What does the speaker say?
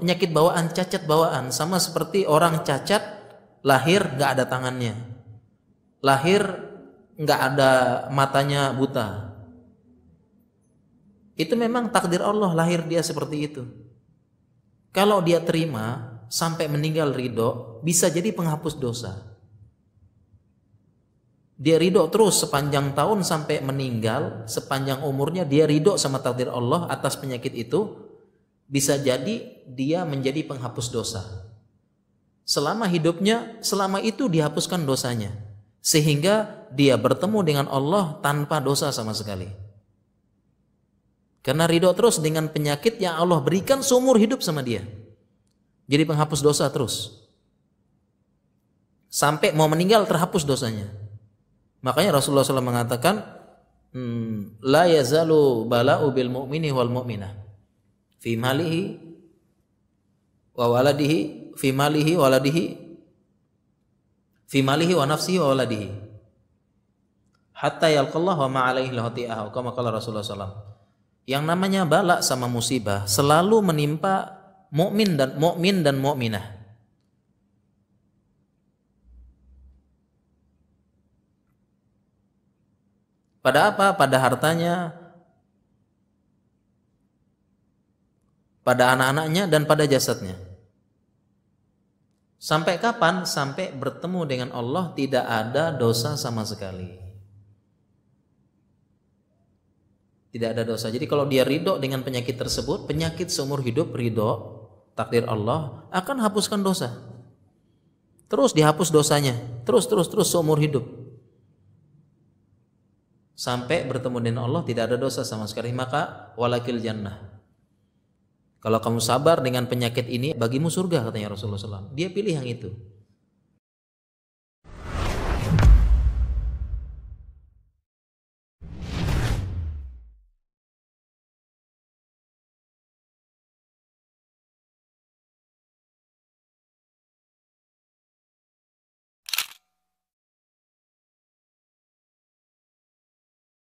penyakit bawaan, cacat bawaan, sama seperti orang cacat lahir nggak ada tangannya, lahir nggak ada matanya buta. Itu memang takdir Allah lahir dia seperti itu. Kalau dia terima sampai meninggal ridho, bisa jadi penghapus dosa. Dia ridho terus sepanjang tahun sampai meninggal, sepanjang umurnya dia ridho sama takdir Allah atas penyakit itu, bisa jadi dia menjadi penghapus dosa. Selama hidupnya, selama itu dihapuskan dosanya. Sehingga dia bertemu dengan Allah tanpa dosa sama sekali. Karena ridho terus dengan penyakit yang Allah berikan seumur hidup sama dia. Jadi penghapus dosa terus. Sampai mau meninggal terhapus dosanya. Makanya Rasulullah SAW mengatakan, hmm, La yazalu bala'u bil mu'mini wal mu'minah fi malihi wa waladihi fi malihi waladihi fi malihi wa nafsihi wa waladihi hatta yalqallah wa ma alaihi lahati'ahu kama qala Rasulullah SAW yang namanya balak sama musibah selalu menimpa mukmin dan mukmin dan mukminah pada apa pada hartanya pada anak-anaknya dan pada jasadnya. Sampai kapan? Sampai bertemu dengan Allah tidak ada dosa sama sekali. Tidak ada dosa. Jadi kalau dia ridho dengan penyakit tersebut, penyakit seumur hidup ridho, takdir Allah akan hapuskan dosa. Terus dihapus dosanya. Terus, terus, terus seumur hidup. Sampai bertemu dengan Allah tidak ada dosa sama sekali. Maka walakil jannah kalau kamu sabar dengan penyakit ini, bagimu surga katanya Rasulullah SAW. Dia pilih yang itu.